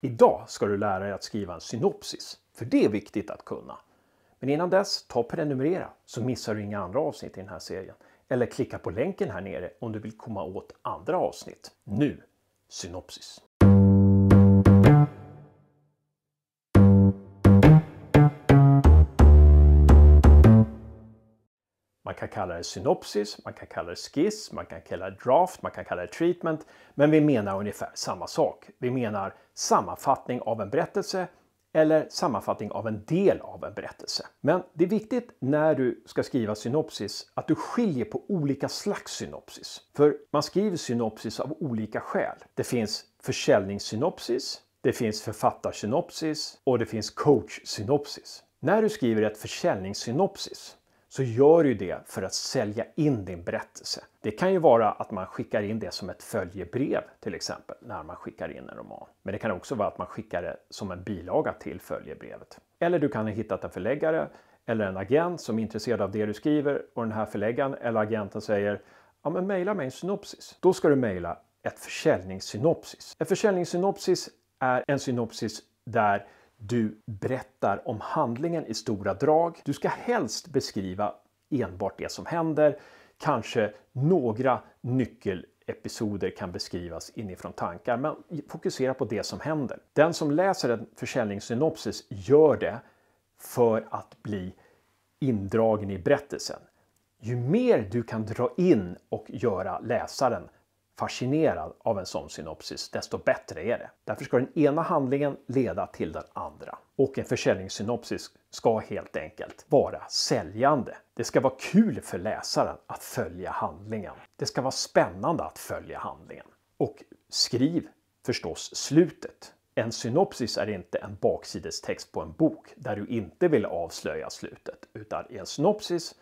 Idag ska du lära dig att skriva en synopsis, för det är viktigt att kunna. Men innan dess, ta och prenumerera så missar du inga andra avsnitt i den här serien. Eller klicka på länken här nere om du vill komma åt andra avsnitt. Nu! Synopsis. kan kalla det synopsis, man kan kalla det skiss, man kan kalla det draft, man kan kalla det treatment. Men vi menar ungefär samma sak. Vi menar sammanfattning av en berättelse eller sammanfattning av en del av en berättelse. Men det är viktigt när du ska skriva synopsis att du skiljer på olika slags synopsis. För man skriver synopsis av olika skäl. Det finns försäljningssynopsis, det finns författarsynopsis och det finns coachsynopsis. När du skriver ett försäljningssynopsis så gör du det för att sälja in din berättelse. Det kan ju vara att man skickar in det som ett följebrev till exempel när man skickar in en roman. Men det kan också vara att man skickar det som en bilaga till följebrevet. Eller du kan ha hittat en förläggare eller en agent som är intresserad av det du skriver och den här förläggaren eller agenten säger ja men mejla mig en synopsis. Då ska du mejla ett försäljningssynopsis. En försäljningssynopsis är en synopsis där du berättar om handlingen i stora drag. Du ska helst beskriva enbart det som händer. Kanske några nyckelepisoder kan beskrivas inifrån tankar, men fokusera på det som händer. Den som läser en försäljningssynopsis gör det för att bli indragen i berättelsen. Ju mer du kan dra in och göra läsaren fascinerad av en sån synopsis, desto bättre är det. Därför ska den ena handlingen leda till den andra. Och en försäljningssynopsis ska helt enkelt vara säljande. Det ska vara kul för läsaren att följa handlingen. Det ska vara spännande att följa handlingen. Och skriv förstås slutet. En synopsis är inte en baksidestext på en bok där du inte vill avslöja slutet, utan i en synopsis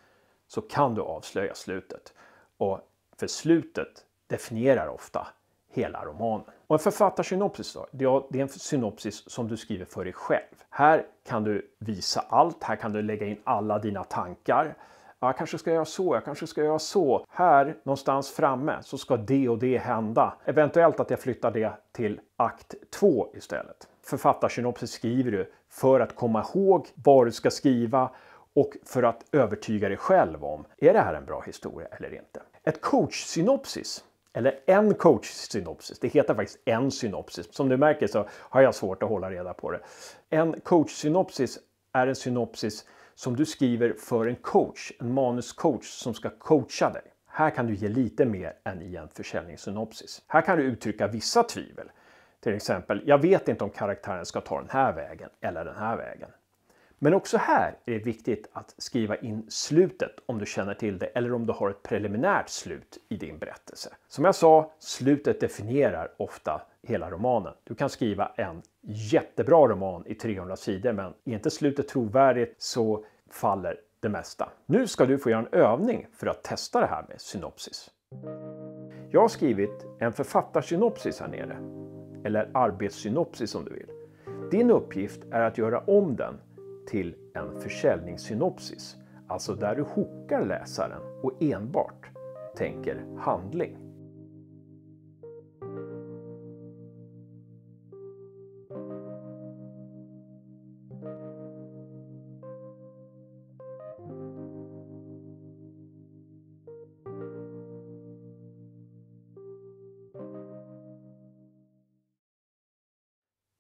så kan du avslöja slutet. Och för slutet definierar ofta hela romanen. Och en författarsynopsis då? Ja, det är en synopsis som du skriver för dig själv. Här kan du visa allt, här kan du lägga in alla dina tankar. Ja, jag kanske ska göra så, jag kanske ska göra så. Här någonstans framme så ska det och det hända. Eventuellt att jag flyttar det till akt 2 istället. Författarsynopsis skriver du för att komma ihåg vad du ska skriva och för att övertyga dig själv om, är det här en bra historia eller inte? Ett coachsynopsis eller en coachsynopsis. Det heter faktiskt en synopsis. Som du märker så har jag svårt att hålla reda på det. En coachsynopsis är en synopsis som du skriver för en coach, en manuscoach som ska coacha dig. Här kan du ge lite mer än i en försäljningssynopsis. Här kan du uttrycka vissa tvivel. Till exempel, jag vet inte om karaktären ska ta den här vägen eller den här vägen. Men också här är det viktigt att skriva in slutet om du känner till det eller om du har ett preliminärt slut i din berättelse. Som jag sa, slutet definierar ofta hela romanen. Du kan skriva en jättebra roman i 300 sidor men är inte slutet trovärdigt så faller det mesta. Nu ska du få göra en övning för att testa det här med synopsis. Jag har skrivit en författarsynopsis här nere. Eller arbetssynopsis om du vill. Din uppgift är att göra om den till en försäljningssynopsis, alltså där du hookar läsaren och enbart tänker handling.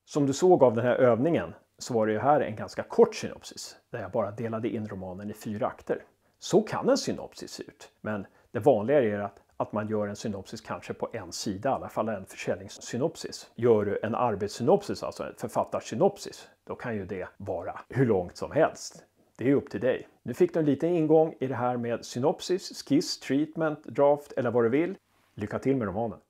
Som du såg av den här övningen så var det ju här en ganska kort synopsis där jag bara delade in romanen i fyra akter. Så kan en synopsis se ut, men det vanliga är att, att man gör en synopsis kanske på en sida, i alla fall en försäljningssynopsis. Gör du en arbetssynopsis, alltså en författarsynopsis, då kan ju det vara hur långt som helst. Det är upp till dig. Nu fick du en liten ingång i det här med synopsis, skiss, treatment, draft eller vad du vill. Lycka till med romanen!